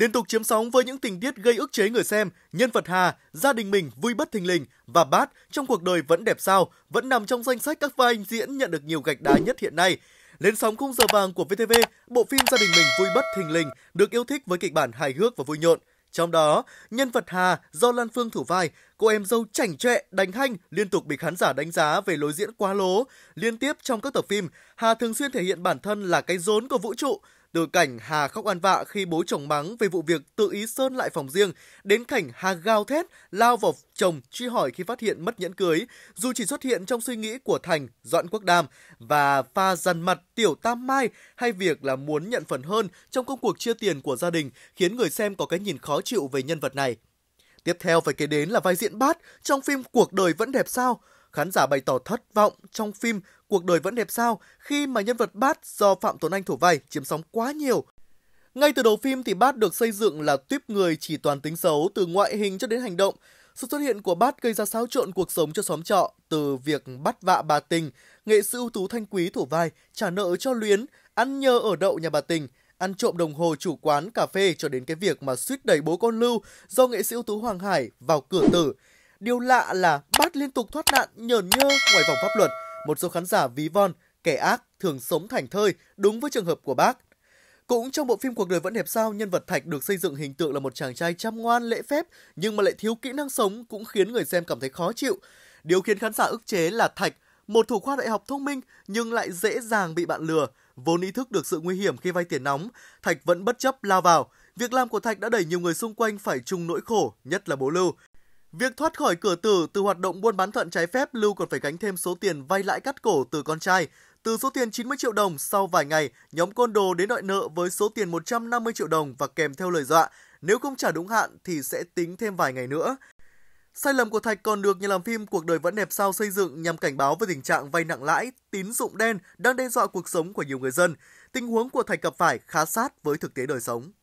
Liên tục chiếm sóng với những tình tiết gây ức chế người xem, nhân vật Hà, gia đình mình vui bất thình lình và Bát trong cuộc đời vẫn đẹp sao, vẫn nằm trong danh sách các vai diễn nhận được nhiều gạch đá nhất hiện nay. Lên sóng khung giờ vàng của VTV, bộ phim Gia đình mình vui bất thình lình được yêu thích với kịch bản hài hước và vui nhộn. Trong đó, nhân vật Hà do Lan Phương thủ vai, cô em dâu chảnh chọe, đánh hanh liên tục bị khán giả đánh giá về lối diễn quá lố. Liên tiếp trong các tập phim, Hà thường xuyên thể hiện bản thân là cái rốn của vũ trụ, từ cảnh Hà khóc ăn vạ khi bố chồng mắng về vụ việc tự ý sơn lại phòng riêng, đến cảnh Hà gào thét lao vào chồng truy hỏi khi phát hiện mất nhẫn cưới, dù chỉ xuất hiện trong suy nghĩ của Thành, Doãn Quốc Đam và pha dằn mặt Tiểu Tam Mai hay việc là muốn nhận phần hơn trong công cuộc chia tiền của gia đình khiến người xem có cái nhìn khó chịu về nhân vật này. Tiếp theo phải kể đến là vai diễn bát trong phim Cuộc đời vẫn đẹp sao, Khán giả bày tỏ thất vọng trong phim Cuộc đời vẫn đẹp sao khi mà nhân vật Bát do Phạm Tuấn Anh thủ vai chiếm sóng quá nhiều. Ngay từ đầu phim thì Bát được xây dựng là tuyếp người chỉ toàn tính xấu từ ngoại hình cho đến hành động. Sự xuất hiện của Bát gây ra xáo trộn cuộc sống cho xóm trọ từ việc bắt vạ bà Tình, nghệ sĩ ưu tú Thanh Quý thủ vai trả nợ cho Luyến, ăn nhờ ở đậu nhà bà Tình, ăn trộm đồng hồ chủ quán cà phê cho đến cái việc mà suýt đẩy bố con Lưu do nghệ sĩ ưu tú Hoàng Hải vào cửa tử. Điều lạ là Bát liên tục thoát nạn nhởn nhơ ngoài vòng pháp luật. Một số khán giả ví von, kẻ ác thường sống thành thơi, đúng với trường hợp của bác. Cũng trong bộ phim Cuộc đời vẫn đẹp sao, nhân vật Thạch được xây dựng hình tượng là một chàng trai chăm ngoan lễ phép nhưng mà lại thiếu kỹ năng sống cũng khiến người xem cảm thấy khó chịu. Điều khiến khán giả ức chế là Thạch, một thủ khoa đại học thông minh nhưng lại dễ dàng bị bạn lừa. Vốn ý thức được sự nguy hiểm khi vay tiền nóng, Thạch vẫn bất chấp lao vào. Việc làm của Thạch đã đẩy nhiều người xung quanh phải chung nỗi khổ, nhất là bố Lưu. Việc thoát khỏi cửa tử từ hoạt động buôn bán thận trái phép, Lưu còn phải gánh thêm số tiền vay lãi cắt cổ từ con trai. Từ số tiền 90 triệu đồng, sau vài ngày, nhóm côn đồ đến đòi nợ với số tiền 150 triệu đồng và kèm theo lời dọa, nếu không trả đúng hạn thì sẽ tính thêm vài ngày nữa. Sai lầm của Thạch còn được nhà làm phim Cuộc đời vẫn đẹp sao xây dựng nhằm cảnh báo về tình trạng vay nặng lãi, tín dụng đen đang đe dọa cuộc sống của nhiều người dân. Tình huống của Thạch gặp phải khá sát với thực tế đời sống.